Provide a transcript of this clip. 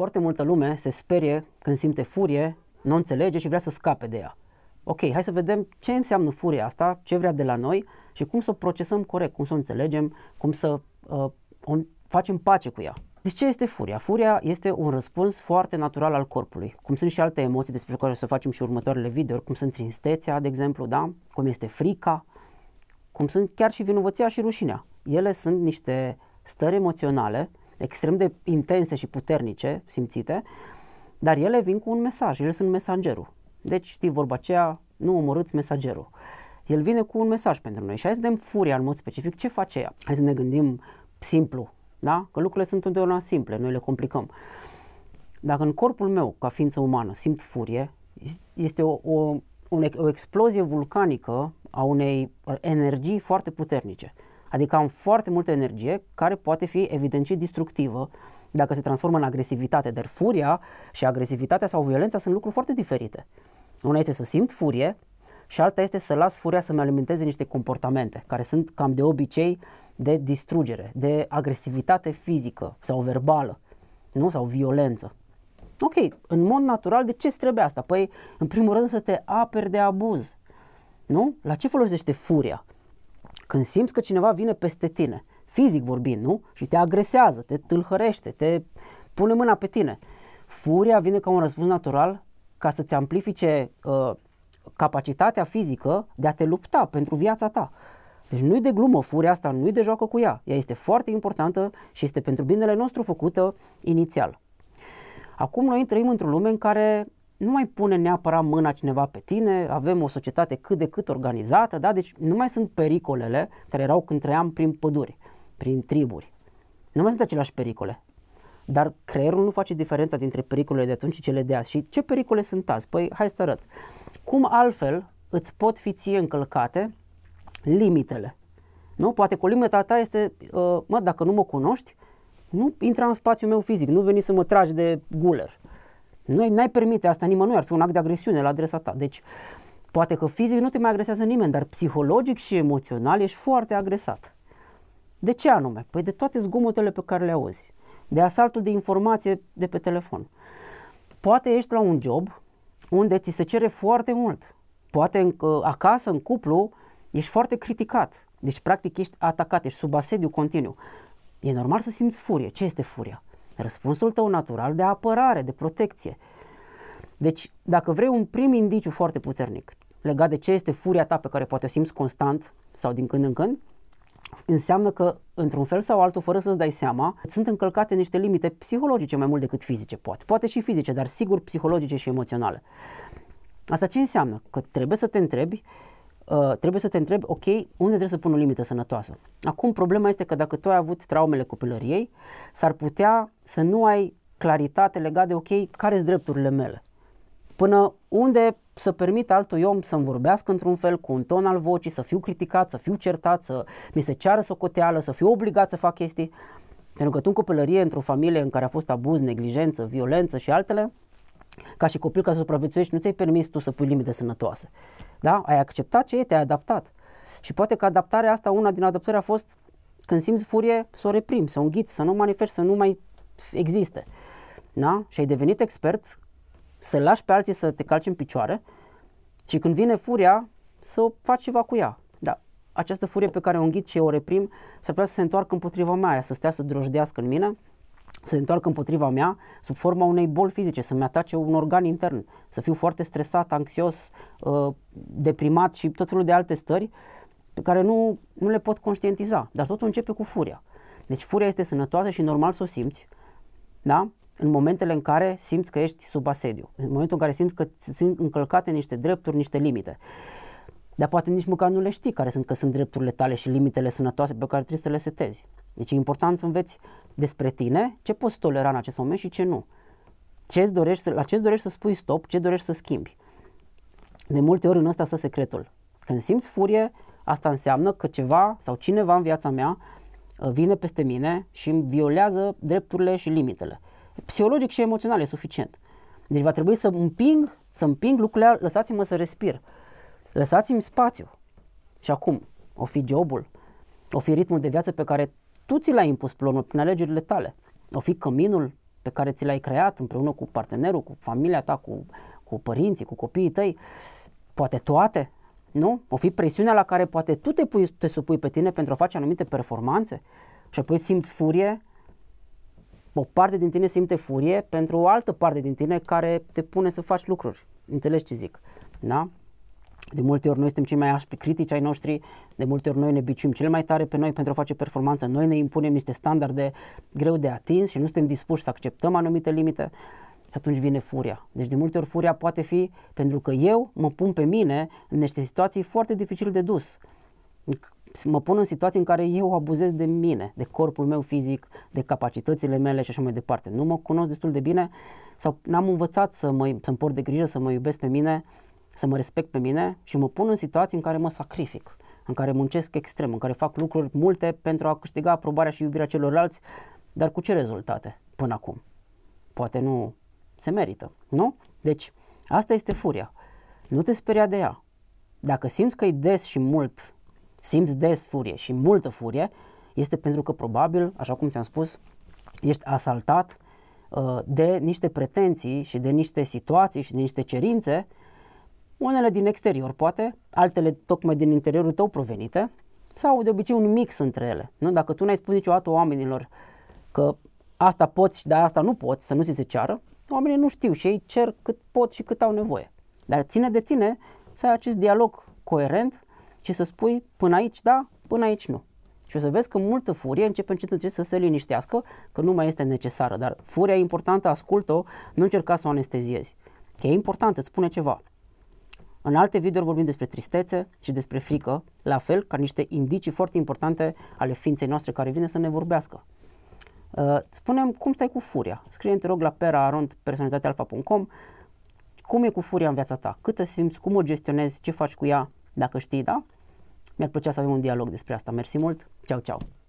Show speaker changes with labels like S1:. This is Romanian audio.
S1: Foarte multă lume se sperie când simte furie, nu înțelege și vrea să scape de ea. Ok, hai să vedem ce înseamnă furia asta, ce vrea de la noi și cum să o procesăm corect, cum să o înțelegem, cum să uh, o facem pace cu ea. Deci ce este furia? Furia este un răspuns foarte natural al corpului, cum sunt și alte emoții despre care o să facem și următoarele videouri, cum sunt tristețea, de exemplu, da? cum este frica, cum sunt chiar și vinovăția și rușinea. Ele sunt niște stări emoționale extrem de intense și puternice, simțite, dar ele vin cu un mesaj, ele sunt mesagerul. Deci știi vorba aceea, nu omorâți mesagerul. El vine cu un mesaj pentru noi și hai să vedem furia în mod specific ce face ea. Hai să ne gândim simplu, da? Că lucrurile sunt întotdeauna simple, noi le complicăm. Dacă în corpul meu, ca ființă umană, simt furie, este o, o, o, o explozie vulcanică a unei energii foarte puternice. Adică am foarte multă energie care poate fi evident și distructivă dacă se transformă în agresivitate. Dar furia și agresivitatea sau violența sunt lucruri foarte diferite. Una este să simt furie și alta este să las furia să-mi alimenteze niște comportamente care sunt cam de obicei de distrugere, de agresivitate fizică sau verbală, nu? Sau violență. Ok, în mod natural, de ce îți trebuie asta? Păi, în primul rând, să te aperi de abuz. Nu? La ce folosește furia? Când simți că cineva vine peste tine, fizic vorbind, nu? Și te agresează, te tâlhărește, te pune mâna pe tine. Furia vine ca un răspuns natural ca să-ți amplifice uh, capacitatea fizică de a te lupta pentru viața ta. Deci nu-i de glumă furia asta, nu-i de joacă cu ea. Ea este foarte importantă și este pentru binele nostru făcută inițial. Acum noi trăim într-o lume în care nu mai pune neapărat mâna cineva pe tine, avem o societate cât de cât organizată, da? deci nu mai sunt pericolele care erau când trăiam prin păduri, prin triburi. Nu mai sunt aceleași pericole. Dar creierul nu face diferența dintre pericolele de atunci și cele de azi. Și ce pericole sunt azi? Păi hai să arăt. Cum altfel îți pot fi ție încălcate limitele? Nu? Poate că limita ta este, uh, mă, dacă nu mă cunoști, nu intra în spațiul meu fizic, nu veni să mă tragi de guler. Nu, ai permite asta nimănui, ar fi un act de agresiune la adresa ta. Deci, poate că fizic nu te mai agresează nimeni, dar psihologic și emoțional ești foarte agresat. De ce anume? Păi de toate zgomotele pe care le auzi, de asaltul de informație de pe telefon. Poate ești la un job unde ți se cere foarte mult. Poate în, uh, acasă, în cuplu, ești foarte criticat. Deci, practic, ești atacat, ești sub asediu continuu. E normal să simți furie. Ce este furia? Răspunsul tău natural de apărare, de protecție. Deci, dacă vrei un prim indiciu foarte puternic legat de ce este furia ta pe care poate o simți constant sau din când în când, înseamnă că, într-un fel sau altul, fără să-ți dai seama, sunt încălcate niște limite psihologice mai mult decât fizice, poate. Poate și fizice, dar sigur psihologice și emoționale. Asta ce înseamnă? Că trebuie să te întrebi Uh, trebuie să te întrebi, ok, unde trebuie să pun o limită sănătoasă? Acum, problema este că dacă tu ai avut traumele copilăriei, s-ar putea să nu ai claritate legată de, ok, care sunt drepturile mele? Până unde să permit altui om să-mi vorbească într-un fel, cu un ton al vocii, să fiu criticat, să fiu certat, să mi se ceară socoteală, să fiu obligat să fac chestii. Pentru că tu în copilărie, într-o familie în care a fost abuz, neglijență, violență și altele, ca și copil, ca să supraviețuiești, nu ți-ai permis tu să pui limite sănătoase. Da? Ai acceptat ce e, te-ai adaptat. Și poate că adaptarea asta, una din adaptări a fost când simți furie, să o reprim, să o înghiți, să nu manifesti, să nu mai existe. Da? Și ai devenit expert să lași pe alții să te calci în picioare și când vine furia, să o faci ceva cu ea. Da, această furie pe care o înghit și o reprim, s-ar putea să se întoarcă împotriva mea, să stea să drojdească în mine se întoarcă împotriva mea sub forma unei boli fizice, să-mi atace un organ intern, să fiu foarte stresat, anxios, uh, deprimat și tot felul de alte stări pe care nu, nu le pot conștientiza. Dar totul începe cu furia. Deci furia este sănătoasă și normal să o simți, da? în momentele în care simți că ești sub asediu, în momentul în care simți că sunt încălcate niște drepturi, niște limite. Dar poate nici măcar nu le știi care sunt, că sunt drepturile tale și limitele sănătoase pe care trebuie să le setezi. Deci e important să înveți despre tine, ce poți tolera în acest moment și ce nu. ce dorești să, la ce dorești să spui stop, ce dorești să schimbi. De multe ori în ăsta stă secretul. Când simți furie, asta înseamnă că ceva sau cineva în viața mea uh, vine peste mine și îmi violează drepturile și limitele. Psihologic și emoțional e suficient. Deci va trebui să împing, să împing lucrurile, lăsați-mă să respir. Lăsați-mi spațiu. Și acum, o fi jobul, o fi ritmul de viață pe care tu ți l-ai impus plonul prin alegerile tale. O fi căminul pe care ți l-ai creat împreună cu partenerul, cu familia ta, cu, cu părinții, cu copiii tăi, poate toate, nu? O fi presiunea la care poate tu te, pui, te supui pe tine pentru a face anumite performanțe și apoi simți furie, o parte din tine simte furie pentru o altă parte din tine care te pune să faci lucruri. Înțelegi ce zic? Da? De multe ori noi suntem cei mai aspri critici ai noștri, de multe ori noi ne biciuim cel mai tare pe noi pentru a face performanță, noi ne impunem niște standarde greu de atins și nu suntem dispuși să acceptăm anumite limite și atunci vine furia. Deci de multe ori furia poate fi pentru că eu mă pun pe mine în niște situații foarte dificil de dus. Mă pun în situații în care eu abuzez de mine, de corpul meu fizic, de capacitățile mele și așa mai departe. Nu mă cunosc destul de bine sau n-am învățat să mă, să-mi port de grijă, să mă iubesc pe mine să mă respect pe mine și mă pun în situații în care mă sacrific, în care muncesc extrem, în care fac lucruri multe pentru a câștiga aprobarea și iubirea celorlalți, dar cu ce rezultate până acum? Poate nu se merită, nu? Deci, asta este furia. Nu te speria de ea. Dacă simți că e des și mult, simți des furie și multă furie, este pentru că probabil, așa cum ți-am spus, ești asaltat uh, de niște pretenții și de niște situații și de niște cerințe unele din exterior, poate, altele tocmai din interiorul tău provenite, sau de obicei un mix între ele. Nu? Dacă tu n-ai spus niciodată oamenilor că asta poți și de asta nu poți, să nu ți se ceară, oamenii nu știu și ei cer cât pot și cât au nevoie. Dar ține de tine să ai acest dialog coerent și să spui până aici da, până aici nu. Și o să vezi că multă furie începe încet încet să se liniștească, că nu mai este necesară. Dar furia e importantă, ascultă-o, nu încerca să o anesteziezi. Că e important, îți spune ceva. În alte videouri vorbim despre tristețe și despre frică, la fel ca niște indicii foarte importante ale ființei noastre care vine să ne vorbească. Uh, spunem cum stai cu furia. Scrie, te rog, la peraarondpersonalitatealfa.com cum e cu furia în viața ta, cât te simți, cum o gestionezi, ce faci cu ea, dacă știi, da? Mi-ar plăcea să avem un dialog despre asta. Mersi mult, ceau, ceau!